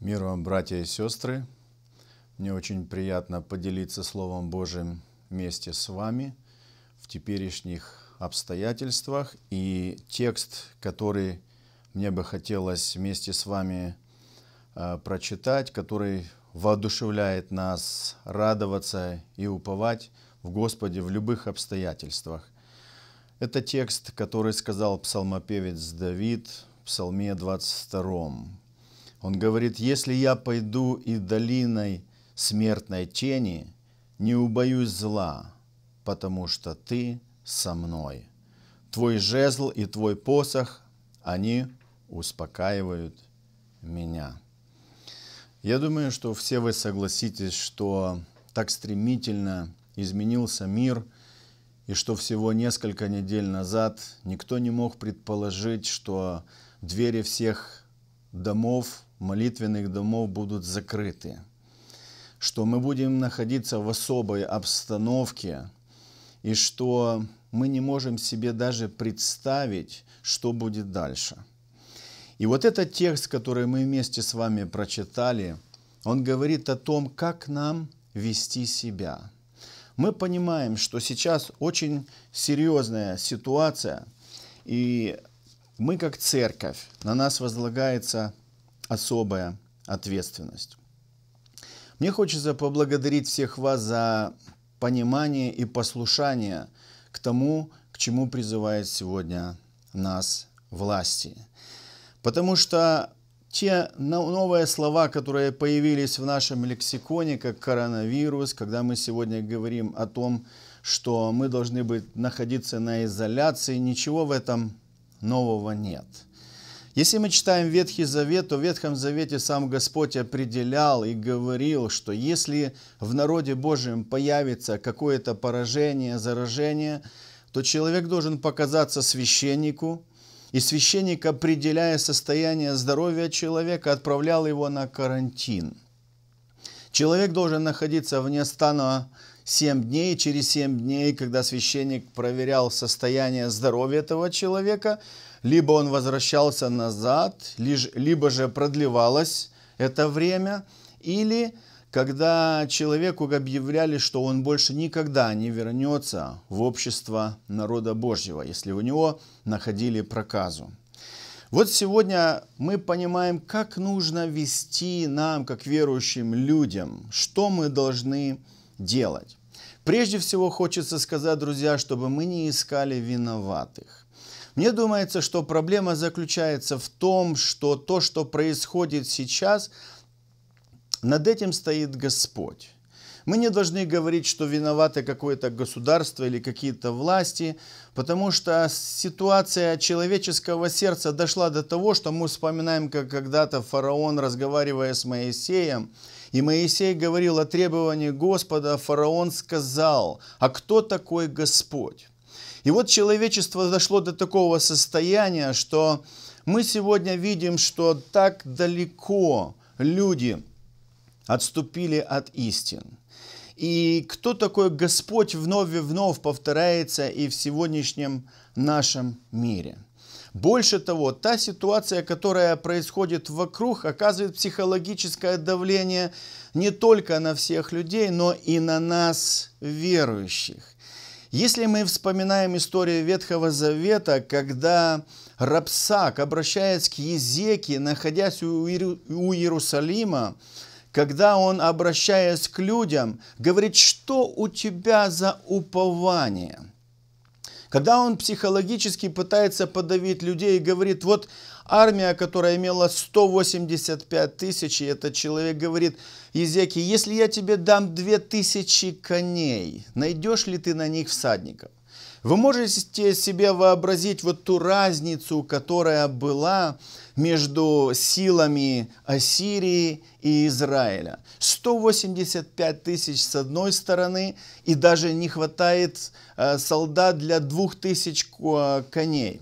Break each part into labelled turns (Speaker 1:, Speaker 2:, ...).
Speaker 1: Мир вам, братья и сестры! Мне очень приятно поделиться Словом Божьим вместе с вами в теперешних обстоятельствах. И текст, который мне бы хотелось вместе с вами э, прочитать, который воодушевляет нас радоваться и уповать в Господе в любых обстоятельствах. Это текст, который сказал псалмопевец Давид в Псалме 22. Он говорит, если я пойду и долиной смертной тени, не убоюсь зла, потому что ты со мной. Твой жезл и твой посох, они успокаивают меня. Я думаю, что все вы согласитесь, что так стремительно изменился мир, и что всего несколько недель назад никто не мог предположить, что двери всех домов молитвенных домов будут закрыты, что мы будем находиться в особой обстановке, и что мы не можем себе даже представить, что будет дальше. И вот этот текст, который мы вместе с вами прочитали, он говорит о том, как нам вести себя. Мы понимаем, что сейчас очень серьезная ситуация, и мы как церковь, на нас возлагается особая ответственность. Мне хочется поблагодарить всех вас за понимание и послушание к тому, к чему призывает сегодня нас власти. Потому что те новые слова, которые появились в нашем лексиконе, как коронавирус, когда мы сегодня говорим о том, что мы должны быть находиться на изоляции, ничего в этом нового нет – если мы читаем Ветхий Завет, то в Ветхом Завете сам Господь определял и говорил, что если в народе Божьем появится какое-то поражение, заражение, то человек должен показаться священнику, и священник, определяя состояние здоровья человека, отправлял его на карантин. Человек должен находиться вне стана 7 дней. Через 7 дней, когда священник проверял состояние здоровья этого человека, либо он возвращался назад, либо же продлевалось это время, или когда человеку объявляли, что он больше никогда не вернется в общество народа Божьего, если у него находили проказу. Вот сегодня мы понимаем, как нужно вести нам, как верующим людям, что мы должны делать. Прежде всего хочется сказать, друзья, чтобы мы не искали виноватых. Мне думается, что проблема заключается в том, что то, что происходит сейчас, над этим стоит Господь. Мы не должны говорить, что виноваты какое-то государство или какие-то власти, потому что ситуация человеческого сердца дошла до того, что мы вспоминаем, как когда-то фараон, разговаривая с Моисеем, и Моисей говорил о требовании Господа, а фараон сказал, а кто такой Господь? И вот человечество дошло до такого состояния, что мы сегодня видим, что так далеко люди отступили от истин. И кто такой Господь вновь и вновь повторяется и в сегодняшнем нашем мире – больше того, та ситуация, которая происходит вокруг, оказывает психологическое давление не только на всех людей, но и на нас, верующих. Если мы вспоминаем историю Ветхого Завета, когда Рапсак, обращается к Езеке, находясь у Иерусалима, когда он, обращаясь к людям, говорит, что у тебя за упование – когда он психологически пытается подавить людей и говорит, вот армия, которая имела 185 тысяч, и этот человек говорит, Езеки, если я тебе дам 2000 коней, найдешь ли ты на них всадников? Вы можете себе вообразить вот ту разницу, которая была между силами Ассирии и Израиля. 185 тысяч с одной стороны, и даже не хватает э, солдат для 2000 коней.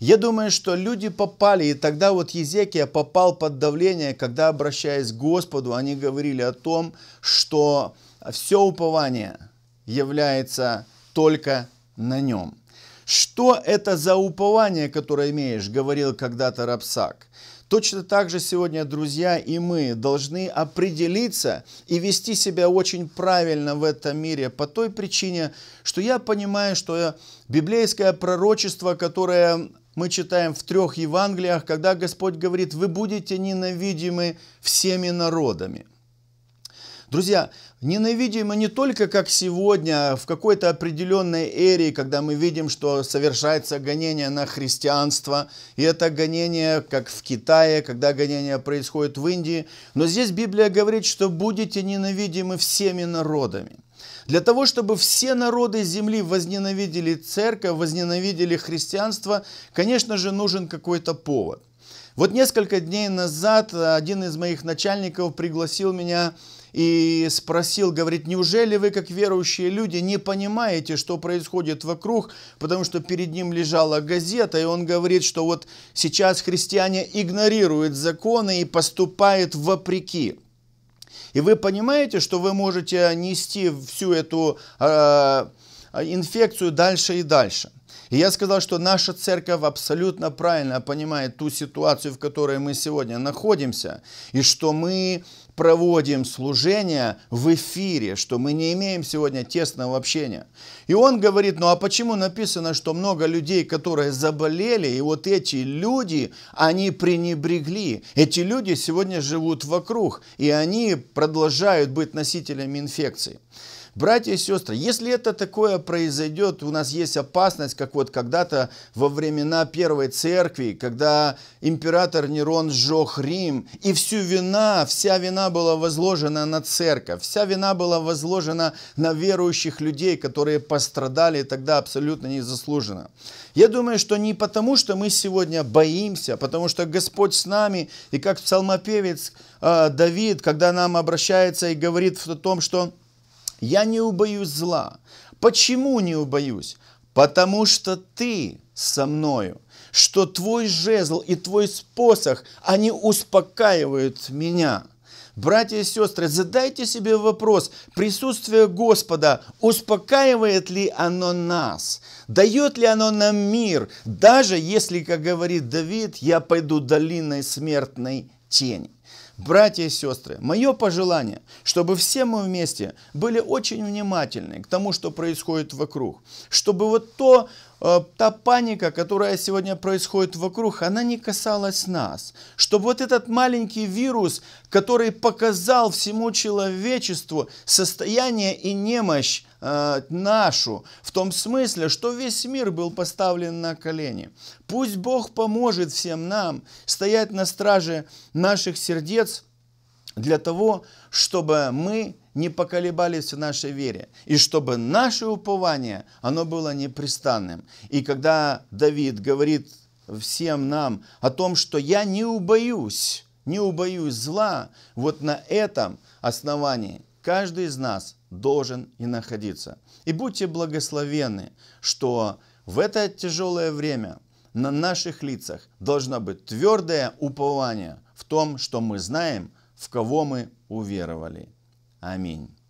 Speaker 1: Я думаю, что люди попали, и тогда вот Езекия попал под давление, когда, обращаясь к Господу, они говорили о том, что все упование является только на нем. Что это за упование, которое имеешь, говорил когда-то Рапсак. Точно так же сегодня, друзья, и мы должны определиться и вести себя очень правильно в этом мире по той причине, что я понимаю, что библейское пророчество, которое мы читаем в трех Евангелиях, когда Господь говорит, вы будете ненавидимы всеми народами. Друзья, Ненавидимы не только как сегодня, а в какой-то определенной эре, когда мы видим, что совершается гонение на христианство, и это гонение как в Китае, когда гонение происходит в Индии, но здесь Библия говорит, что будете ненавидимы всеми народами. Для того, чтобы все народы земли возненавидели церковь, возненавидели христианство, конечно же, нужен какой-то повод. Вот несколько дней назад один из моих начальников пригласил меня и спросил, говорит, неужели вы, как верующие люди, не понимаете, что происходит вокруг, потому что перед ним лежала газета, и он говорит, что вот сейчас христиане игнорируют законы и поступают вопреки. И вы понимаете, что вы можете нести всю эту э, инфекцию дальше и дальше – и я сказал, что наша церковь абсолютно правильно понимает ту ситуацию, в которой мы сегодня находимся, и что мы проводим служение в эфире, что мы не имеем сегодня тесного общения. И он говорит, ну а почему написано, что много людей, которые заболели, и вот эти люди, они пренебрегли. Эти люди сегодня живут вокруг, и они продолжают быть носителями инфекции. Братья и сестры, если это такое произойдет, у нас есть опасность, как вот когда-то во времена Первой Церкви, когда император Нерон сжег Рим, и всю вина, вся вина была возложена на церковь, вся вина была возложена на верующих людей, которые пострадали тогда абсолютно незаслуженно. Я думаю, что не потому, что мы сегодня боимся, а потому что Господь с нами, и как псалмопевец э, Давид, когда нам обращается и говорит о том, что я не убоюсь зла. Почему не убоюсь? Потому что ты со мною, что твой жезл и твой посох, они успокаивают меня. Братья и сестры, задайте себе вопрос, присутствие Господа, успокаивает ли оно нас? Дает ли оно нам мир? Даже если, как говорит Давид, я пойду долиной смертной тени. Братья и сестры, мое пожелание, чтобы все мы вместе были очень внимательны к тому, что происходит вокруг. Чтобы вот то, э, та паника, которая сегодня происходит вокруг, она не касалась нас. Чтобы вот этот маленький вирус, который показал всему человечеству состояние и немощь э, нашу, в том смысле, что весь мир был поставлен на колени. Пусть Бог поможет всем нам стоять на страже наших сердец, для того, чтобы мы не поколебались в нашей вере, и чтобы наше упование, оно было непрестанным. И когда Давид говорит всем нам о том, что я не убоюсь, не убоюсь зла, вот на этом основании каждый из нас должен и находиться. И будьте благословены, что в это тяжелое время на наших лицах должно быть твердое упование в том, что мы знаем, в кого мы уверовали. Аминь.